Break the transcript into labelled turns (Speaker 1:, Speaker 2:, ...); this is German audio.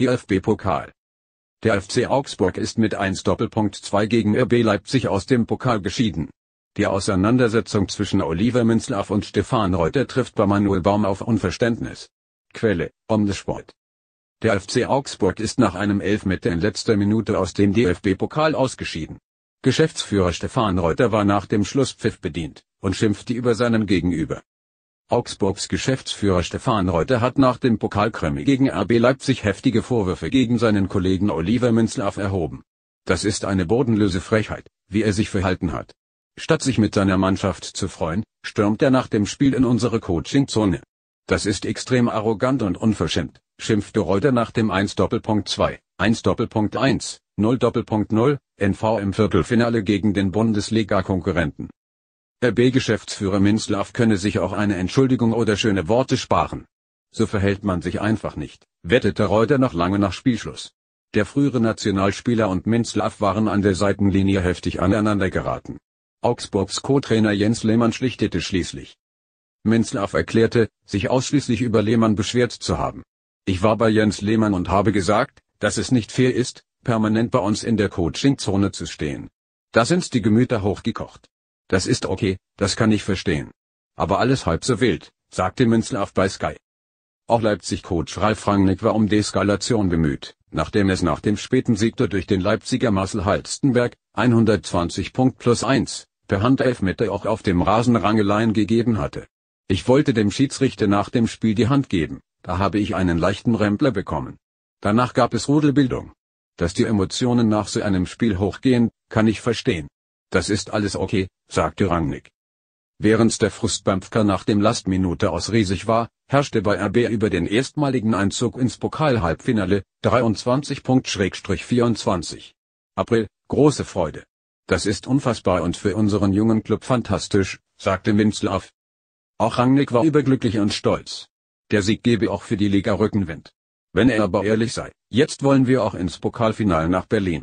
Speaker 1: DFB-Pokal. Der FC Augsburg ist mit 1 Doppelpunkt 2 gegen RB Leipzig aus dem Pokal geschieden. Die Auseinandersetzung zwischen Oliver Münzlaff und Stefan Reuter trifft bei Manuel Baum auf Unverständnis. Quelle, Omnisport. Der FC Augsburg ist nach einem Elfmeter in letzter Minute aus dem DFB-Pokal ausgeschieden. Geschäftsführer Stefan Reuter war nach dem Schlusspfiff bedient und schimpfte über seinen Gegenüber. Augsburgs Geschäftsführer Stefan Reuter hat nach dem Pokalkrimi gegen RB Leipzig heftige Vorwürfe gegen seinen Kollegen Oliver Münzlaff erhoben. Das ist eine bodenlose Frechheit, wie er sich verhalten hat. Statt sich mit seiner Mannschaft zu freuen, stürmt er nach dem Spiel in unsere Coaching-Zone. Das ist extrem arrogant und unverschämt, schimpfte Reuter nach dem 1-2, Doppelpunkt 1-1, Doppelpunkt 0-0, Doppelpunkt NV im Viertelfinale gegen den Bundesliga-Konkurrenten. RB-Geschäftsführer Minslav könne sich auch eine Entschuldigung oder schöne Worte sparen. So verhält man sich einfach nicht, wettete Reuter noch lange nach Spielschluss. Der frühere Nationalspieler und Minslav waren an der Seitenlinie heftig aneinandergeraten. Augsburgs Co-Trainer Jens Lehmann schlichtete schließlich. Minslav erklärte, sich ausschließlich über Lehmann beschwert zu haben. Ich war bei Jens Lehmann und habe gesagt, dass es nicht fair ist, permanent bei uns in der Coaching-Zone zu stehen. Da sind die Gemüter hochgekocht. Das ist okay, das kann ich verstehen. Aber alles halb so wild, sagte Münzlaff bei Sky. Auch Leipzig-Coach Ralf Rangnick war um Deskalation bemüht, nachdem es nach dem späten Sieg durch den Leipziger Marcel Halstenberg, 120 Punkt plus 1, per Handelfmeter auch auf dem Rasen Rangeleien gegeben hatte. Ich wollte dem Schiedsrichter nach dem Spiel die Hand geben, da habe ich einen leichten Rempler bekommen. Danach gab es Rudelbildung. Dass die Emotionen nach so einem Spiel hochgehen, kann ich verstehen. Das ist alles okay, sagte Rangnick. Während der Frust beim FK nach dem Lastminute aus riesig war, herrschte bei RB über den erstmaligen Einzug ins Pokalhalbfinale, halbfinale 23.-24. April, große Freude. Das ist unfassbar und für unseren jungen Club fantastisch, sagte Minzlaff. Auch Rangnick war überglücklich und stolz. Der Sieg gebe auch für die Liga Rückenwind. Wenn er aber ehrlich sei, jetzt wollen wir auch ins Pokalfinale nach Berlin.